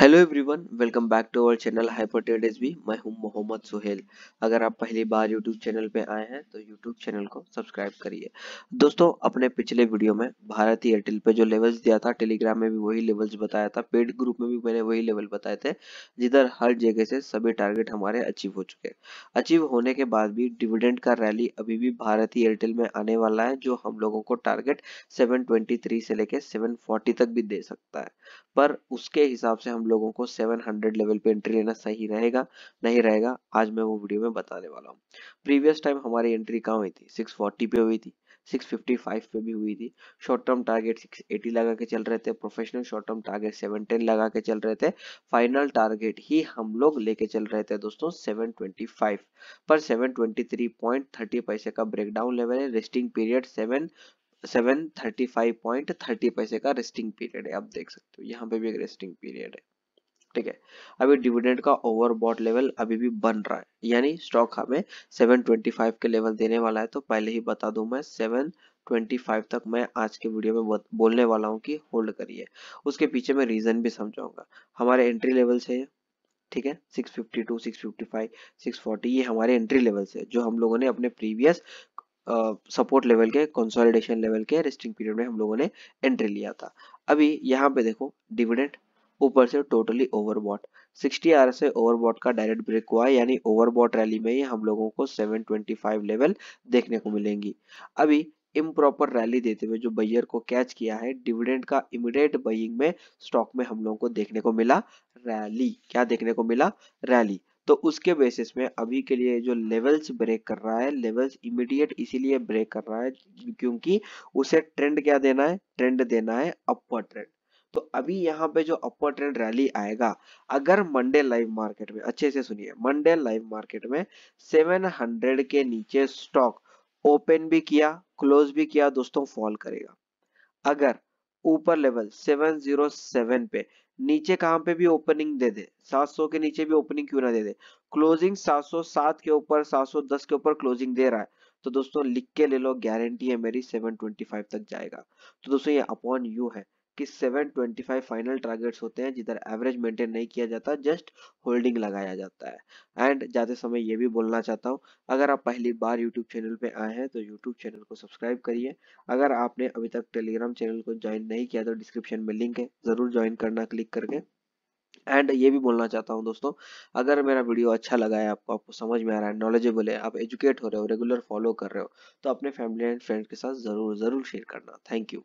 hello everyone welcome back to our channel Hyper Trade S B मैं हूं मोहम्मद सुहेल अगर आप पहली बार यूट्यूब चैनल पे आए हैं तो यूट्यूब चैनल को सब्सक्राइब करिए दोस्तों अपने पिछले वीडियो में भारत एयरटेल पे जो लेवल्स दिया था टेलीग्राम में भी वही लेवल्स बताया था पेड ग्रुप में भी मैंने वही लेवल बताए थे जिधर हर जगह से सभी टारगेट हमारे अचीव हो चुके अचीव होने के बाद भी डिविडेंड का रैली अभी भी भारत एयरटेल में आने वाला है जो हम लोगों को टारगेट सेवन से लेके सेवन तक भी दे सकता है पर उसके हिसाब से हम हम लोगों को 700 लेवल पे एंट्री लेना सही रहेगा नहीं रहेगा आज मैं वो वीडियो में बताने वाला हूँ प्रीवियस टाइम हमारी एंट्री कहाँ हुई थी 640 पे हुई थी 655 पे भी हुई थी शॉर्ट टर्म टारगेट 680 लगा के चल रहे थे प्रोफेशनल शॉर्ट टर्म टारगेट 710 लगा के चल रहे थे फाइनल टारगेट ही हम लोग लेके चल रहे थे दोस्तों 725 पर 723.30 पैसे का ब्रेकडाउन लेवल है रेस्टिंग पीरियड 7 735.30 पैसे का रेस्टिंग पीरियड है आप देख सकते हो यहाँ पे भी एक रेस्टिंग पीरियड है ठीक है अभी डिविडेंड का ओवरबॉट लेवल अभी भी बन रहा है यानी स्टॉक हमें 725 के लेवल देने वाला है तो पहले ही बता दू मैं सेवन 25 तक मैं आज के वीडियो में बोलने वाला हूं कि होल्ड करिए उसके पीछे मैं रीजन भी समझाऊंगा हमारे एंट्री लेवल से ठीक है 652, 655, 640 ये हमारे एंट्री लेवल से जो हम लोगों ने अपने प्रीवियस सपोर्ट लेवल के कंसोलिडेशन लेवल के रेस्टिंग पीरियड में हम लोगों ने एंट्री लिया था अभी यहाँ पे देखो डिविडेंट ऊपर से टोटली ओवरबॉट 60 आर से ओवरबॉट का डायरेक्ट ब्रेक हुआ यानी ओवरबॉट रैली में ही हम लोगों को 725 लेवल देखने को मिलेंगी अभी इम्प्रॉपर रैली देते हुए जो बैयर को कैच किया है डिविडेंड का इमिडिएट बइंग में स्टॉक में हम लोगों को देखने को मिला रैली क्या देखने को मिला रैली तो उसके बेसिस में अभी के लिए जो लेवल्स ब्रेक कर रहा है लेवल्स इमीडिएट इसीलिए ब्रेक कर रहा है क्योंकि उसे ट्रेंड क्या देना है ट्रेंड देना है अपर ट्रेंड तो अभी यहाँ पे जो अपर ट्रेंड रैली आएगा अगर मंडे लाइव मार्केट में अच्छे से सुनिए मंडे लाइव मार्केट में 700 के नीचे स्टॉक ओपन भी किया क्लोज भी किया दोस्तों फॉल करेगा अगर ऊपर लेवल 707 पे नीचे कहां पे भी ओपनिंग दे दे 700 के नीचे भी ओपनिंग क्यों ना दे दे क्लोजिंग 707 के ऊपर 710 के ऊपर क्लोजिंग दे रहा है तो दोस्तों लिख के ले लो गारंटी है मेरी 725 तक जाएगा तो दोस्तों ये अपॉन यू है कि 725 फाइनल टारगेट्स होते हैं जिधर एवरेज मेंटेन नहीं किया जाता जस्ट होल्डिंग लगाया जाता है एंड जाते समय ये भी बोलना चाहता हूँ अगर आप पहली बार यूट्यूब चैनल पे आए हैं तो यूट्यूब चैनल को सब्सक्राइब करिए अगर आपने अभी तक टेलीग्राम चैनल को ज्वाइन नहीं किया तो डिस्क्रिप्शन में लिंक है ज़रूर ज्वाइन करना क्लिक करके एंड ये भी बोलना चाहता हूँ दोस्तों अगर मेरा वीडियो अच्छा लगा है आपको आपको समझ में आ रहा है नॉलेजेबल है आप एजुकेट हो रहे हो रेगुलर फॉलो कर रहे हो तो अपने फैमिली एंड फ्रेंड के साथ ज़रूर ज़रूर शेयर करना थैंक यू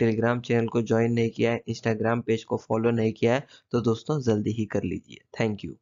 टेलीग्राम चैनल को ज्वाइन नहीं किया है इंस्टाग्राम पेज को फॉलो नहीं किया है तो दोस्तों जल्दी ही कर लीजिए थैंक यू